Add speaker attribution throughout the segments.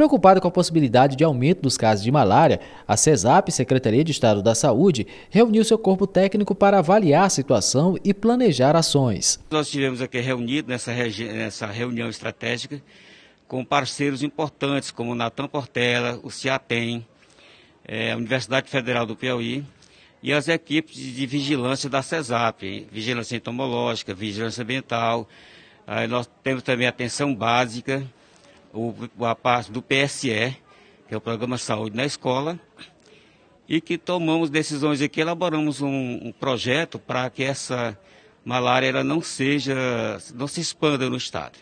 Speaker 1: Preocupada com a possibilidade de aumento dos casos de malária, a CESAP, Secretaria de Estado da Saúde, reuniu seu corpo técnico para avaliar a situação e planejar ações.
Speaker 2: Nós tivemos aqui reunido nessa, nessa reunião estratégica com parceiros importantes como o Natan Portela, o CIATEM, é, a Universidade Federal do Piauí e as equipes de vigilância da CESAP, vigilância entomológica, vigilância ambiental. Aí nós temos também atenção básica, o, a parte do PSE, que é o Programa Saúde na Escola, e que tomamos decisões aqui, elaboramos um, um projeto para que essa malária não seja, não se expanda no estado.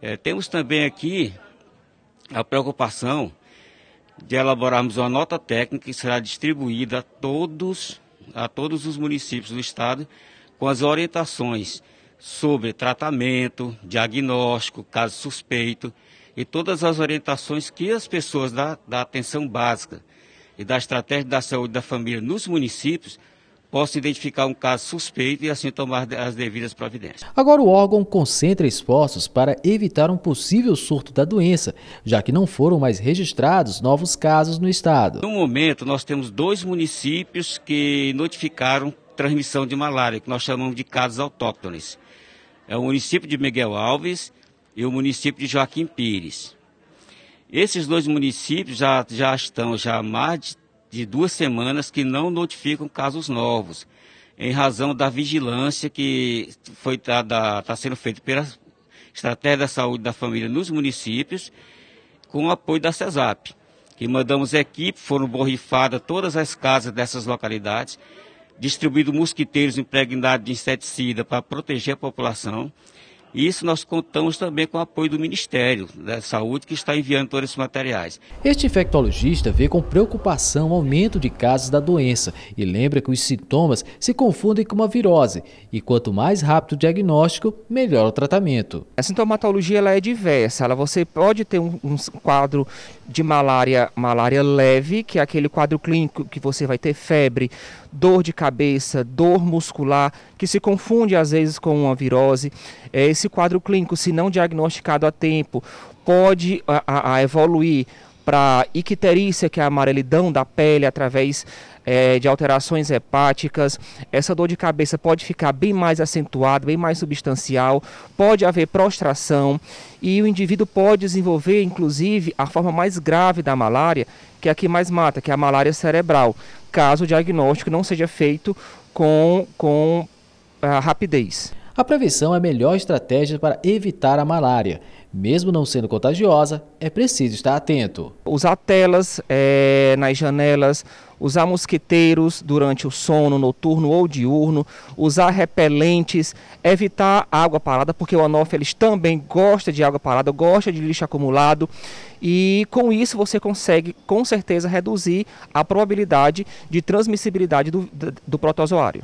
Speaker 2: É, temos também aqui a preocupação de elaborarmos uma nota técnica que será distribuída a todos, a todos os municípios do estado com as orientações sobre tratamento, diagnóstico, caso suspeito e todas as orientações que as pessoas da, da atenção básica e da estratégia da saúde da família nos municípios possa identificar um caso suspeito e assim tomar as devidas providências.
Speaker 1: Agora o órgão concentra esforços para evitar um possível surto da doença, já que não foram mais registrados novos casos no estado. No
Speaker 2: momento, nós temos dois municípios que notificaram transmissão de malária, que nós chamamos de casos autóctones. É o município de Miguel Alves e o município de Joaquim Pires. Esses dois municípios já, já estão já há mais de duas semanas que não notificam casos novos, em razão da vigilância que está tá sendo feita pela Estratégia da Saúde da Família nos municípios, com o apoio da CESAP que mandamos equipe, foram borrifadas todas as casas dessas localidades distribuído mosquiteiros impregnados de inseticida para proteger a população isso nós contamos também com o apoio do Ministério da Saúde, que está enviando todos esses materiais.
Speaker 1: Este infectologista vê com preocupação o aumento de casos da doença e lembra que os sintomas se confundem com uma virose. E quanto mais rápido o diagnóstico, melhor o tratamento. A sintomatologia ela é diversa. Ela, você pode ter um,
Speaker 3: um quadro de malária, malária leve, que é aquele quadro clínico que você vai ter febre, dor de cabeça, dor muscular, que se confunde às vezes com uma virose. É, esse quadro clínico, se não diagnosticado a tempo, pode a, a, evoluir para icterícia, que é a amarelidão da pele através é, de alterações hepáticas. Essa dor de cabeça pode ficar bem mais acentuada, bem mais substancial, pode haver prostração e o indivíduo pode desenvolver, inclusive, a forma mais grave da malária, que é a que mais mata, que é a malária cerebral,
Speaker 1: caso o diagnóstico não seja feito com, com a rapidez. A prevenção é a melhor estratégia para evitar a malária. Mesmo não sendo contagiosa, é preciso estar atento. Usar telas é, nas janelas, usar
Speaker 3: mosquiteiros durante o sono noturno ou diurno, usar repelentes, evitar água parada, porque o anófeles também gosta de água parada, gosta de lixo acumulado. E com isso você consegue com certeza reduzir a probabilidade de transmissibilidade do, do protozoário.